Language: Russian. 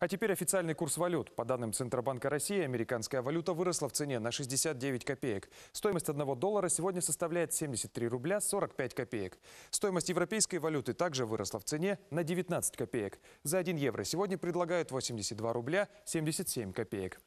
А теперь официальный курс валют. По данным Центробанка России, американская валюта выросла в цене на 69 копеек. Стоимость одного доллара сегодня составляет 73 рубля 45 копеек. Стоимость европейской валюты также выросла в цене на 19 копеек. За 1 евро сегодня предлагают 82 рубля 77 копеек.